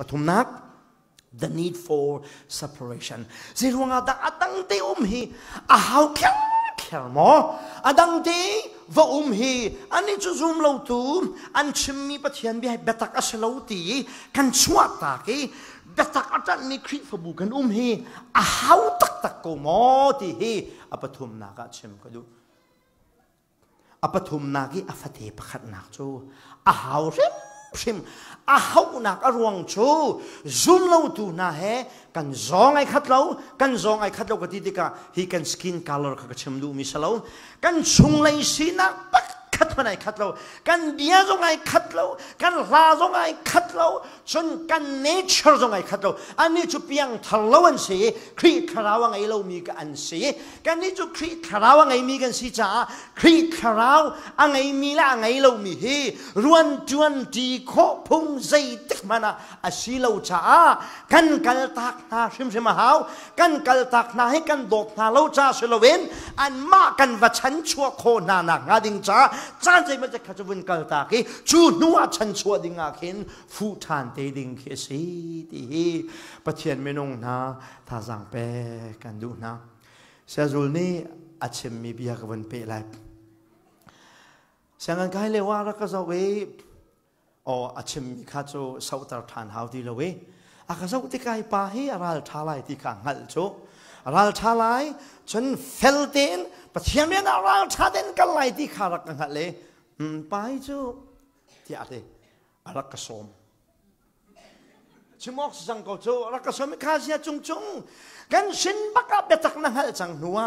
patumnak the need for separation nga da atang te umhi ahau kyang kyang mo adang te va umhi ani chu zum lo tu an chimmi pathian bi betak kan chua ki betak atan kan umhi ahau tak tak ko mo ti hi apathum na ka chim ka du apathum na ki afate pakhat nak chu ahau phim a hậu nạc a ruộng Chu, zoom lâu tu na he kan zong ai khát lâu kan zong ai khát lâu cái tí tí cả he can skin color khát chấm lu mi sa lâu kan chung lấy xin nạc bắc ัดมาไหนคัดเรากันเดียรงไนคัดเรากันลารงไนคัดเราจนกันเนเจอร์รงไนคัดเรา อันนี้จะเพียงทะเลาันสิครีคาราวัไอเรามีกันสิกันนี้จะครีคาราวัไอมีกันสิจ้าครีคาราวันไอมีละไอเรามีเฮรวนจวนดีโคพุงใจติดมันะอาศิเราจ้ากันกัลตักนาชิมชิมหาวกันกัลตักนาให้กันดดกนาเราจ้าสิลเวนอันมากันวัชันชั่วโคนานักงาดิงจ้าจานใจมันจะขจวนกัลตาคีชูนัวชันชวดิงาเข็นฟูทานเตดิงเคสีตีฮีประเทียนไม่นงนะท่าสังเปกันดูนะเสียจุลนี้อาจจะมีเบียกวันเปไลเสียงกันใครเลยว่ารักษาเวอ๋ออาจจะมีข้าจูสาวตรทานเฮาดีเลยเวอาข้าจาวิกายป่าฮีอาราลทายตที่ขังหัลโจรัลชาไลจนเฟลเตนปะเทัยมเรียนรัลชาเดนกันไลลที่ขารักกันเลยไปจูที่อะไรรักกสมชิมอกสังกจูรักกสมข้าเสียจุงจุงกันสินบักเบตักนังเัลจังนัว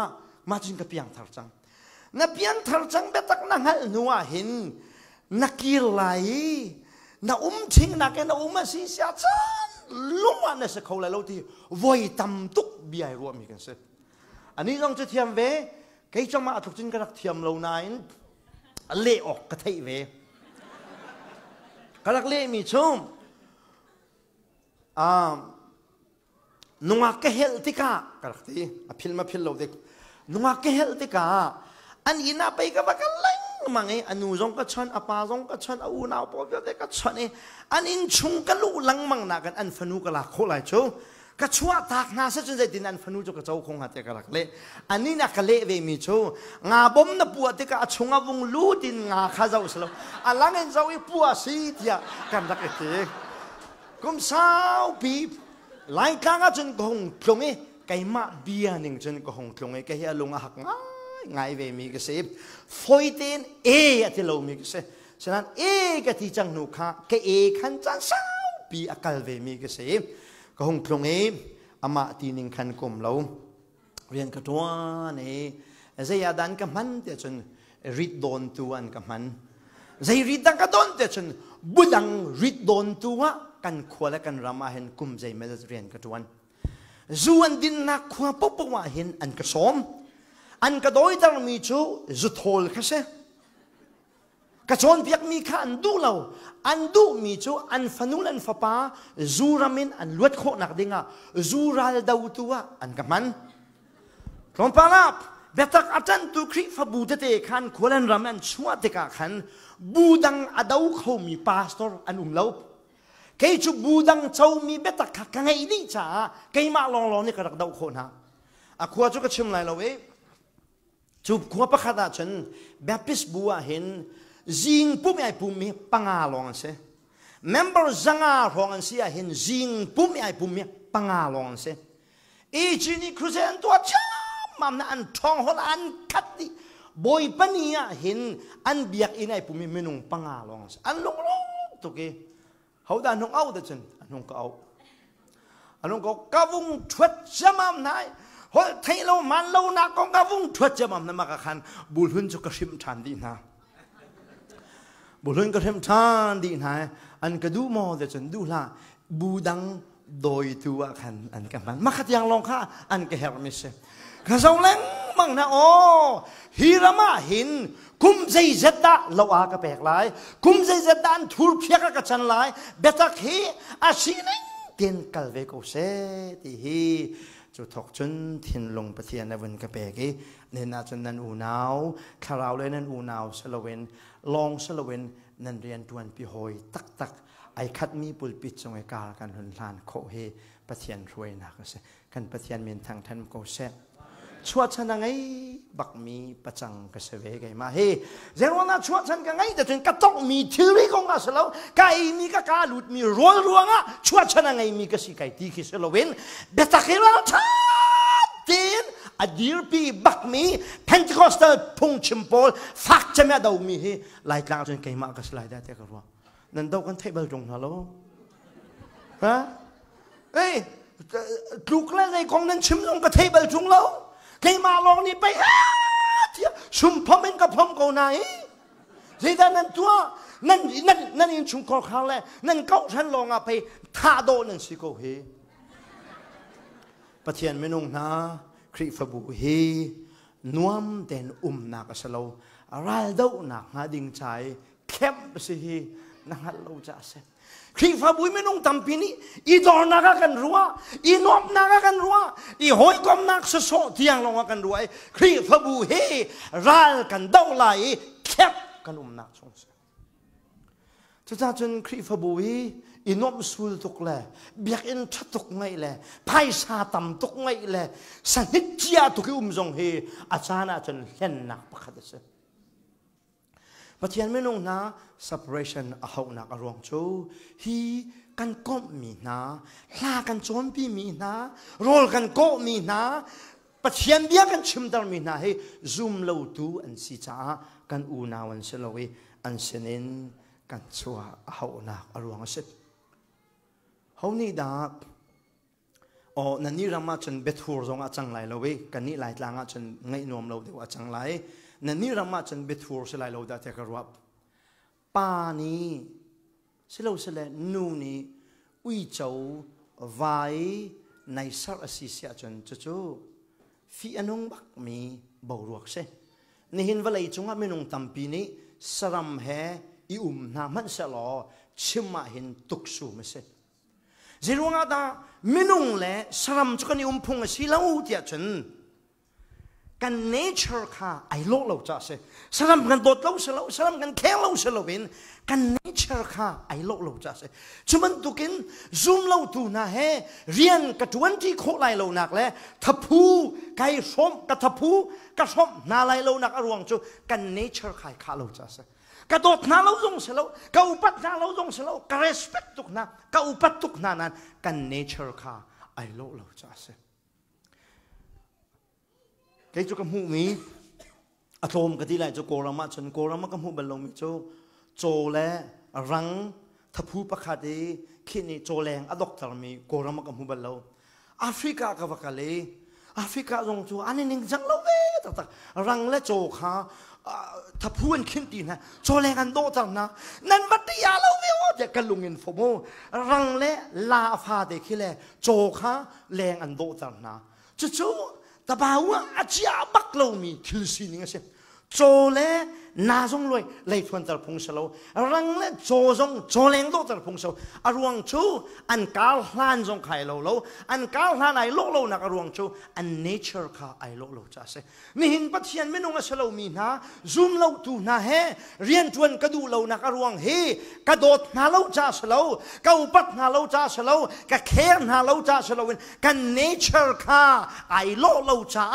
มาจินกับเพียงทาร์จังนับเพียงทาร์จังเบตักนังเัลนัวหินนักกีไลนักอุ้มทิ้งนักแกนักอุ้มมาสีเสียจ้าลุ่มอันเนสัเขาเลยเราที่ไว้ตมตุกบียรวมีกันเสอันนี้ต้องจะเทียมเวใครจะมาถูกจินกระเทียมเรานานเลออกกระเทยเวกระเลมีชุ่งอ่านัวก็เฮลติกากระทีอพิลมาพิลเราเด็กนุ่วก็เฮลติกาอันยิน่าไปก็บัก mang ấy mangai anu jong ka chon apa jong ka chon au na po ve đấy cá chon ấy e. anh in chung ka lu lang mang na kan an fanu lạc la lại chu cá chua tak na sa chun zai din an fanu chu ka chau khong ha te ka lạc le anh na ka le về mi chu nga bom na pu te ka chunga vung lu din nga kha zau slo alang en zau i e pu a si cảm giác dak te kum sao pi lai cá nga chun không plong e kai ma bia ning chun không plong e ka hi a lunga hak งไงเวมีกสิบฟอยเตนเออะที่เราไม่กสิฉะนั้นเอกที่จังนุคะเกเอขันจังสาวปีอากาศเวมีกสิบก็หงทงเออามาตีนิงขันกลมเรา เรียนกระทวนี่เจียดันกับมันเดชนริดโดนตัวกับมันเจยริดดังกระโดนเดชนบุดังริดโดนตัวกันขวและกันรามาเห็นกุมเจยเมื่อเรียนกระทวน zuan din na kwa popo wahin an k a s อมอันก็โดยตรมีชูจุดทอลคเกระชอนเพียกมีค่าอันดูเราอันดูมีชูอันฟันุลันฟปาจูรามินอันลวดโคนักดิงะจูรัลดาวตัวอันกมันลองปาลับเบตักอาจารย์ตุครีฟบูเตเตคันควรันรามันชัวติกาคันบูดังอาดาวเขามีพาสตอร์อันอุ่มเลาเคยชุบูดังเจ้ามีเบตักกังไงดีจ้าเคยมาลองลองนี่กระดักดาวโคนะอะควรจะก็ชิมไรเราเว้ chụp จุบขัวประคดาฉันแบบพิสบัวเห็นจิงปุ่มไอปุ่มมีปังอาลองเส member zanga rongan sia à hin zing pum ai pum mi panga long se e chini krusen to anh mam na an thong hol an khat di boy pania hin an biak inai pum mi menung panga long se an long long to ke hau da nong au da chen nong ka au anong ko kavung thwet chamam nai ฮอลไทยเรามันเรานักกองกวุงทวดจะมันนั่นมากขันบุลุนจะกระชิมทันดีนะบุลุนกระชิมทันดีนะอันกระดูมอเดจนดูละบูดังโดยตัวขันอันกันมันมาขัดยังลงข้าอันกรเฮรมิเช่กาเซาเล้งมังนะโอฮิรามาหินคุมใจเจตาเราอากระแปกหลาย คุมใจเจตาันทูลเพียกกระชันหลายเบตักฮีอาชีนิงเตียนกัลเวกเซติฮีจุดถกจนทินลงประเทียนในวันกระเปกีในนาจนนันอูนาวคาราวเลยนันอูนาวสลเวน ลองสลเวนนันเรียนดวนพิหอย ตักตักไอคัดมีปุลปิดจงไอกากันหุนลานโคเฮประเทียนรวยนักเสกันประเทียนเมียนทางท่านโกเซชวชฉันังไงบักมีประจังกษเวกมาเฮเจรวนาชวชฉันกังไงแต่จนกระตกมีทีวีของอาสลาวกายมีกะกาลุดมีรัวรัวงะชวชฉันังไงมีกสิกายที่คิสลเวนเบตักเฮลาชาดินอดีรปีบักมีเพนทิคอสเตอร์พุงชิมโอลฟักจะไม่ดาวมีเฮไล่กลางจนเกมากษติไ์ได้แต่กรัวนั่นดากันเทเบิลจงฮัลโหลฮะเอ้ยลูกแล้วในกองนั้นชิมลงกับเทเบิลจงแล้วกมาลงนี่ไปฮ่าทีชุมพมินกับพมกูไหนที่นั่นตัวนั่นนั่นนั่นยังชุมคอขาแลนั่นเก้าชั้นลงอ่ะไปท่าโดนั่นสิกูเฮประเทียนไม่นุ่งนะครีฟบุเฮนวมเดนอุ่มนักสโลรายเดาหนักหาดิ่งใจเข้มสิฮีนั่งเราจะเสครีฟาบุยไม่นุ่งทำพินีอีดอนนักกันรัวอีนอบนักกันรัวอีหอยกอมนักสะสะที่ยังลงกันรัวครีฟาบุเฮรัลกันดาวไหลแคบกันอุ้มนักสงสัยทุกท่านจนครีฟาบุยอินอบสูลตุกเลยเบียกอินชัดตุกไงเลยไพ่ซาตัมตุกไงเลยสังหิตเจียตุกอุ้มจงเฮอาจารย์อาจารย์เห็นนักประคดเสปัจจัยไม่นงนะ separation อาหกนักอรวงชูฮีกันก้มมีนะลากันจนพี่มีนะรอลกันกกมีนะปัจจัยเบียกันชิมดามีนะเฮ้ zoom เลวตูอันสิจ้ากันอูนาวันเสลวีอันเสนินกันชัวอาหกนักอรวงสิฮาวนี่ดัาโอ้นันนี่รามาจนเบ็ดหัูรงอาจังไหลเลวกันนี่ไหลลางอาจนไงนวมเราเดียวอาจังไหลนนี่รำมาจนบ็ดหัวสลายเราได้แต่กระวับป่านี้สิเราสลนูนีวิจาวายในสักสิเสียจนจะจฟีอนงบักมีบารวกเสนี่เห็นว่าเลยจงว่าไม่นงตั้มปีนี้สรมเฮอิอุมนามันเสลอชิมาเห็นตุกสูมเสจิรวงอาตาไม่นงเลสรมจุกนิอุมพงศิลาอุติยจนกันเนเจอร์ค่ะไอ้โลกเราจะเสสลัมกันโดดเราเสลาสลัมกันแค่เราเสลาเวนกันเนเจอร์ค่ะไอ้โลกเราจะเสชุมันตุกิน zoom เราดูนะเฮเรียนกระทวนที่โคไลเราหนักแล้วทับผูไก่ชมกระทับผู้กระชมนาไลเราหนักอรวงจูกันเนเจอร์ค่ะข้าเราจะเสกระโดดนาเราจงเสลากระอุปัตนาเราจงเสลากระ respect ตุกนากระอุปัตตุกนานั้นกันเนเจอร์ค่ะไอ้โลกเราจะเสกจุกมูมีอธมกที่ไรจโกรมะชนโกรมะกมูบลงมีโจโจและรังทพูปะคาดีขินีโจแรงอดอกตรมีโกรมะกมูบลแอฟริกากับกะเลแอฟริกาตรงจอันนี้นิ่งจังเลยตตรังและโจคาทพูนขินตีนะโจแรงอันโดจังนะนันบัตยาเราวิวจะกลุงินฟมรังและลาฟาเดขิเลโจคาแรงอันโดจังนะจู่但把我阿姐阿伯露面，提醒你一声，做咧。na zong loi lei thuan tar phung salo rang le cho zong cho leng do tar phung salo aruang chu an kal hlan zong khai lo lo an kal hlan ai lo lo na aruang chu an nature kha ai lo lo cha se mi hin pathian me nong salo mi na zoom lo tu na he rian chuan ka du lo na aruang he ka dot na lo cha salo ka upat na lo cha salo ka kher na lo cha salo ka nature kha ai lo lo cha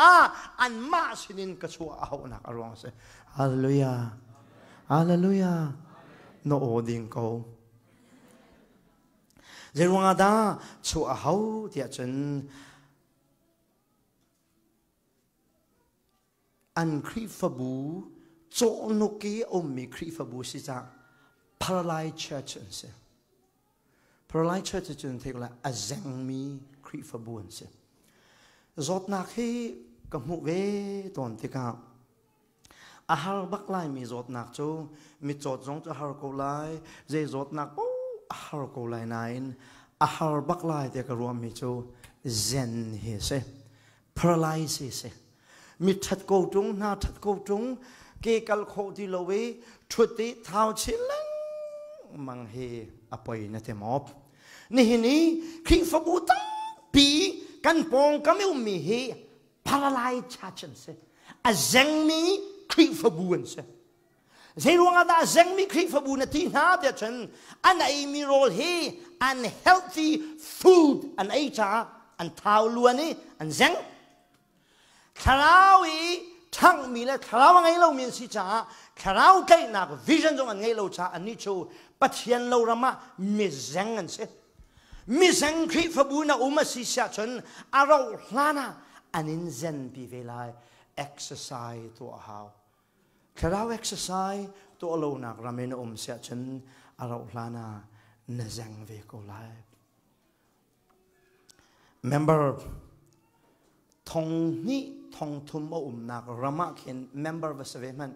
an ma sinin ka chu a ho na aruang se hallelujah Hallelujah. No oding ko. Zerwanga da chu a hau tia chen an khri fabu cho no ki om mi khri fabu si cha paralai church an se. Paralai church chen te la a zeng mi khri fabu an se. Zot na khi ka mu ve ton te ka à har bắc lai mi zot nak chu mi chot zong cho har ko lai je zot nak po har ko lai nain à har bắc lai te ka ruam mi chu zen hi se paralysis se mi that ko tung na that ko tung ke kal kho ti lo we thu ti thao chi lang mang hi apoi na te mop ni hi ni khi fa bu ta pi kan pong ka mi mi hi paralyzed chachan se a zeng mi คริฟบูนเซเซรวงอาดาเซงมีคริฟบูนที่น่าเดฉันอันไอมีโรลเฮอันเฮลตี้ฟูดอันไอชาอันทาวลวนี่อันเซงคราวอีทั้งมีและคราวไงเรามีสิจ้าคราวใจนักวิจารณ์งอันไงเราจ้าอันนี้ชูปัจเจียนเราระมามีเซงอันเซมิเซงครีฟบูนอุมาสิชาชนอาเราลานาอันอินเซนพีเวลา exercise ตัวเขา Kerau exercise tu alo nak ramen om sia chen arau lana na zang ve ko lai. Member thong ni thong thum o um nak rama khen member va save man.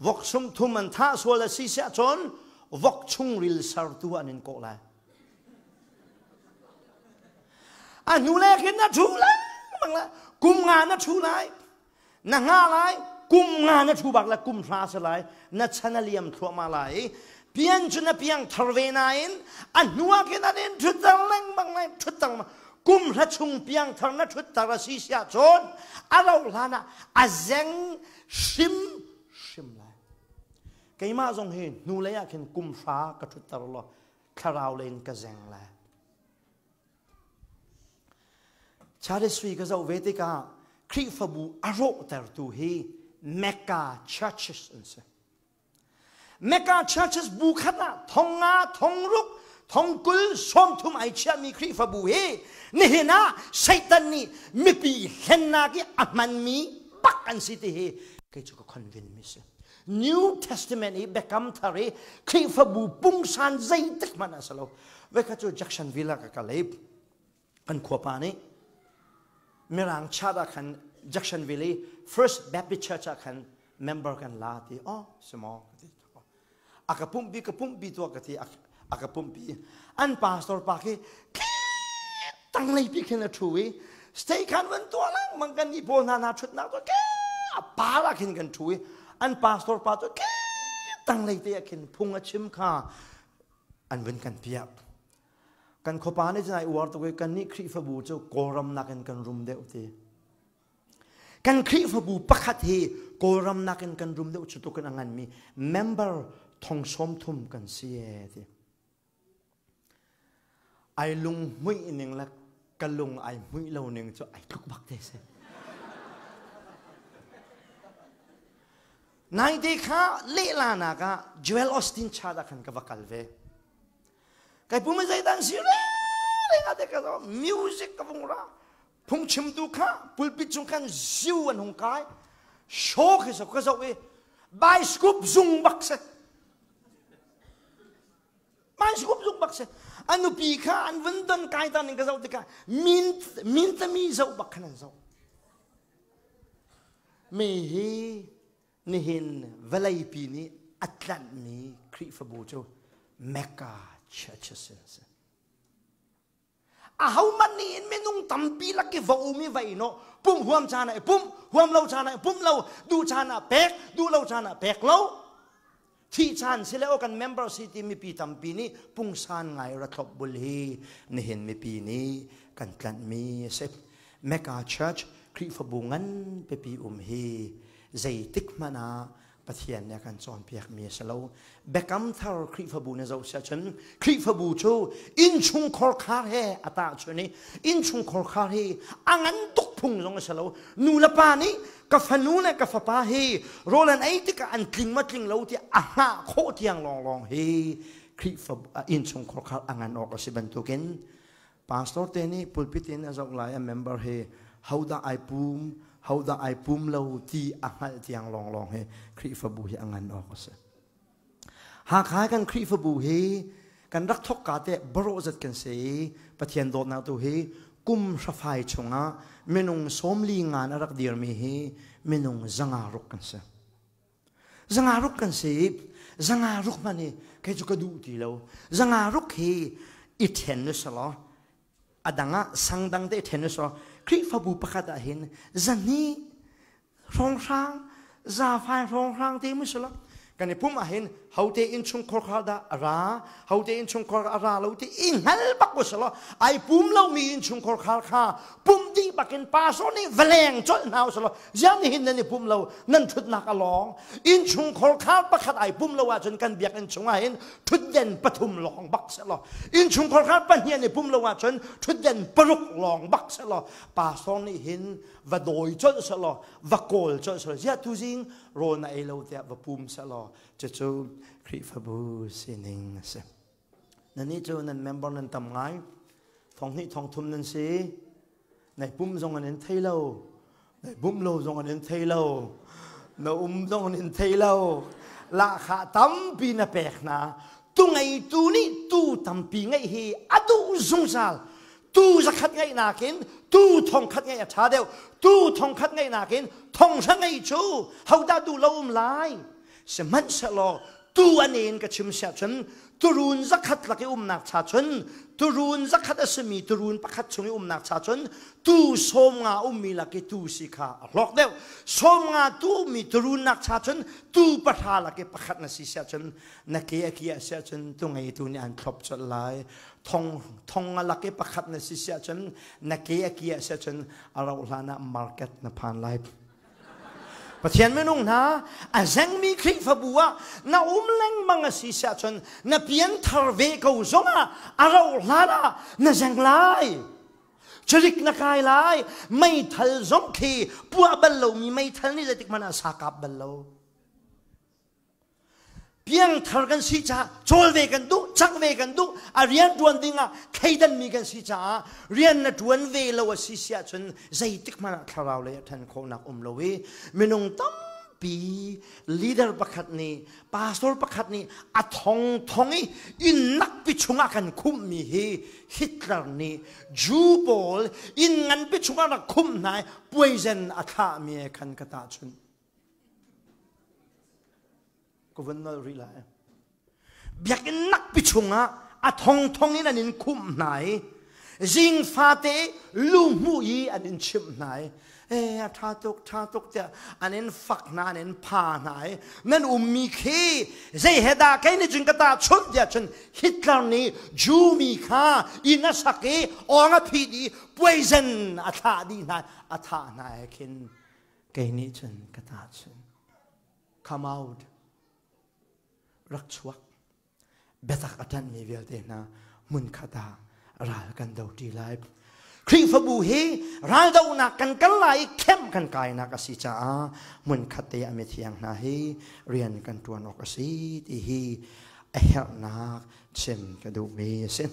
Vok sum thum an tha so la si sia chon vok chung ril sar tu an in ko lai. Anh nu le khen na chu lai, mang la kum nga na chu lai. Na nga lai กุมงานนะทูบักละกุมพลาสลายนะชนะเลียมทัวมาลายเพียงจนะเพียงทรเวนายนอันนัวกันนั่นทุตังเลงบังไงทุตังมากุมระชุงเพียงทางนะทุตาราศีเสียจนอาเราลานะอาเจงชิมชิมเลยกี่มาทรงเห็นนูเลยอะเห็นกุมฟ้ากระทุตตาลอคาราวเลนกระเจงเลยชาดิสวีก็จะเวทีกาครีฟบูอารมณ์เต์ตัเฮ 메카 처치스 메카 처치스 부카다 통아 통룩 통꿀 솜툼 아이치아미 크리파부에 네헤나 사이탄니 미피 헨나기 아만미 빡안시티헤 그저 컨빈미스 New Testament ini bekam tari kifa bu pungsan zaitik mana selo. Weka tu Jackson Villa kakalib. Kan kuapani. Merang chada kan Jacksonville First Baptist Church kan member kan lati oh semua ketika akapumbi kapumbi tua ketika akapumbi an pastor pakai tang lay bikin na tuwi stay kan wen tua lang mangkan ipo na na chut na to ke apala kin kan tuwi an pastor pa to ke tang lay te kin punga chim ka an wen kan piap กันขบานในใจอวดตัวกันนี่ครีฟบูเจ้ากรมนักกันกันรุมเดียวทีกันคริฟบูปักขัดเฮกรมนักกันกันรุมเดอชุดตุกันงานมีเมมเบอร์ทองสมทุมกันเสียเดไอลุงมุ่ยนึงละกะลุงไอมุ่ยเล่าหนึ่งจะไอทุกบักเตเซในเด็กฮะเลี้ยลานากะจูเอลออสตินชาดักันกับวักลเวใครพูดไม่ใจดังสิเรื่องอะไรกันมิวสิกกับวงร้องพุงชิมดูข้าปุลปิดจงกันซิวันหงกายโชคที่สักก็จะเวาบไปสกุบจุงบักเสบไปสกุบจุงบักเสอันนุปีข้าอันวันดันกายตานิงก็จะเอาติกามินมินตมีจะบักขนาดนจะไม่เฮนี่เห็นเวลาปีนี้อัตลันมีครีฟบูโจเมกาเชอร์ชสินอาหามันนี่เมนุ่งตั้มปีลักกี้ฟูมีไว้เนาะปุ่มหัวมชานะปุ่มหัวมเราชานะปุ่มเราดูชานะเป็กดูเราชานะเป็กเราที่ชานสิเลอกันเมมเบอร์ซิตี้มีปีตั้มปีนี้ปุ่งชานไงระทบบุลีนี่เห็นมีปีนี้กันกันมีเซฟเมกาเชิร์ชครีฟบุงันเปปีอุมฮีใจติกมานาปะเทียนเนี่ยกันสอนเพียกเมียสโลเบกัมทาร์ครีฟบูนะเจ้าเชิญนครีฟบูชูอินชุงคอร์คาร์เฮอตาชนีอินชุงคอร์คาร์เฮอังันตุกพุงลงสลลนูละปานีกับฟนูนะกับฟปาเฮโรลันไอติกอันกลิงมาคลิงเราที่อาหาโคเทียงลองลองเฮครีฟอินชุงคอร์คาร์อังันออกสิบันตุกินพาสตอร์เตนี่พูดพิตีนั่จารลายเมมเบอร์เฮฮาวดาไอปูม hầu đã ai bùm lâu chi a à, ha chiang long long he khri fa bu hi angan o ko se ha kha kan khri fa bu he kan rak thok ka te bro zat kan se pathian do na tu he kum rafai chunga menung somli nga na rak dir mi he menung zanga ruk kan se zanga ruk kan se zanga ruk mani ke chu ka du ti lo zanga à ruk he ithen ne sala adanga sangdang te ithen ne kri fabu pakat ahin zani rong sang za fai rong sang te musula kan pum ahin เฮาเตอินชุงคอร์คาดาราเฮาเตอินชุงคอร์คาราเราเตอินฮลปักกุศลไอปุ่มเรามีอินชงคอร์คาคาปุ่มดีปักินปาสนี่เวลงจนนาวสลยานี่หินนี่ปุ่มเรานั่นทุดนักอลองอินชงคอร์คาปักขัดไอปุ่มเราว่าจนกันเบียกอินชงไอ้นทุดเย็นปฐุมลองบักสลอินชงคอร์คาปัญญานี่ปุ่มเราว่าจนทุดเย็นปรุกลองบักสลปาสนี่หินวดอยจนสลวกโกลจนสลยาทุจิงโรนไอเราเตะวปุ่มสลจะจู kri fabu sining se nani chu nan member nan tam ngai phong ni thong thum nan si này bum jong an en thay lâu này bum lâu jong an en thay lâu nó um jong an en thay lâu lạ khả tam pi na pek na tu ngày tu ni tu tam pi ngay hi adu zung sal tu ra khát ngay na kiến tu thong khát ngay cha đều tu thong khát ngay na kiến thong sang ngay chú hau ta du lâu um lại sẽ mất sợ lo tu anh em ka chim sẻ chun tu run là cái um nak cha chun tu run zakhat asmi tu run chung chungi um nak cha chun tu som nga um mi cái tu si kha a hlok deu som nga tu mi tu run nak cha chun tu patha laki pakhat na si sia chun na ke a kia sia chun tu ngai tu ni an thlop chal lai thong thong laki pakhat na si sia chun na kia a kia sia chun a rau hlana market na phan lai ประเทียนไม่นุ่งนะอาเซงมีคลิฟบัวน่าอุ้มเลรงมังสีเสียชนน่าเปลี่ยนทารเวกูซงอ่ะอาเราลาระน่าเซงไลชริกนักายไลไม่ทัลซงคีปัวบัลโลมีไม่ทัลนี่จะติดมันอาสากับบัลโลเพียงทารกันสิจ้าโจลเวกันดูจักเวกันดูอาเรียนดวนดิงาเใครดันมีกันสิจ้าเรียนนัดวนเวลาวสิเสียจนใจติกมันทาราวเลยท่านคนักอมลวีมินงตั้มปีลีดเดอร์ประคันี้ปาสตอร์ประคันี้อัทองทองอีอินนักปิชุงกันคุ้มมีเฮฮิตเลอร์นี้จูบอลอินงันปิชุงกันคุ้มนายป่วยเซนอัคามีกันกระตาชนกวนนอรีไลบียกนักปิชงะอะทองทองนี่นันนคุ้มไหนจิงฟาเตลูมูยีอันนินชิมไหนเอ๊ะท่าตกท่าตกเจอันนี้ฝักนานี้ผ่านไหนนั่นอุ้มมีคีใจเหตุใดในีจึงกตาชุดเดียชนฮิตเลอร์นี่จูมีข้าอินาสักเกอองพีดีป่วยเซนอัตาดีนั้นอัตานัายคินเกนี้จึงกตาชนคัมเอาทรักชวกเบตักอัตันมีเวลเดนะ มุนคาตารากันเดาดีไลฟ์ครีฟบูฮีรายเดาวนักกันกันไลเข้มกันกายนักสิจ้ามุนคาเตอเมทียงนาฮีเรียนกันตัวนกสิที่เอเฮนักเชมกระดูกมีเส้น